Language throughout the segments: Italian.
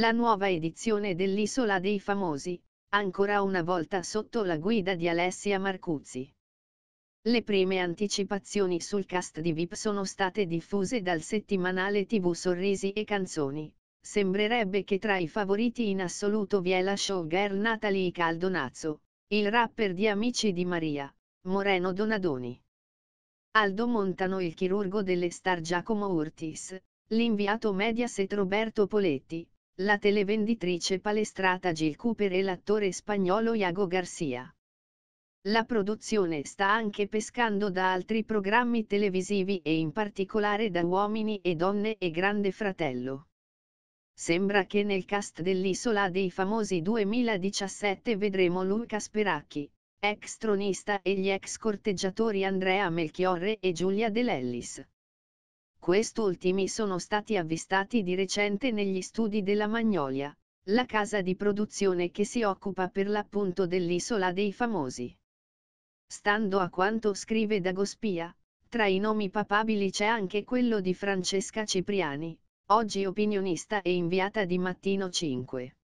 la nuova edizione dell'Isola dei Famosi, ancora una volta sotto la guida di Alessia Marcuzzi. Le prime anticipazioni sul cast di VIP sono state diffuse dal settimanale TV Sorrisi e Canzoni. Sembrerebbe che tra i favoriti in assoluto vi è la showgirl Natalie Caldonazzo, il rapper di Amici di Maria, Moreno Donadoni. Aldo Montano il chirurgo delle star Giacomo Urtis, l'inviato Mediaset Roberto Poletti, la televenditrice palestrata Jill Cooper e l'attore spagnolo Iago Garcia. La produzione sta anche pescando da altri programmi televisivi e in particolare da Uomini e Donne e Grande Fratello. Sembra che nel cast dell'Isola dei Famosi 2017 vedremo Luca Speracchi, ex tronista e gli ex corteggiatori Andrea Melchiorre e Giulia De quest'ultimi sono stati avvistati di recente negli studi della Magnolia, la casa di produzione che si occupa per l'appunto dell'isola dei famosi. Stando a quanto scrive Dagospia, tra i nomi papabili c'è anche quello di Francesca Cipriani, oggi opinionista e inviata di Mattino 5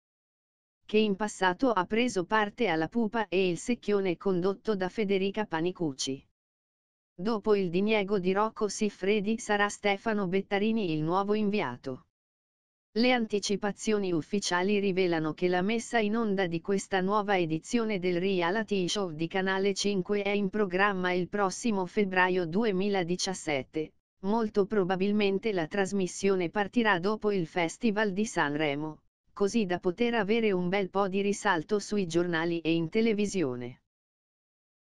che in passato ha preso parte alla Pupa e il Secchione condotto da Federica Panicucci. Dopo il diniego di Rocco Siffredi sarà Stefano Bettarini il nuovo inviato. Le anticipazioni ufficiali rivelano che la messa in onda di questa nuova edizione del reality show di Canale 5 è in programma il prossimo febbraio 2017. Molto probabilmente la trasmissione partirà dopo il Festival di Sanremo, così da poter avere un bel po' di risalto sui giornali e in televisione.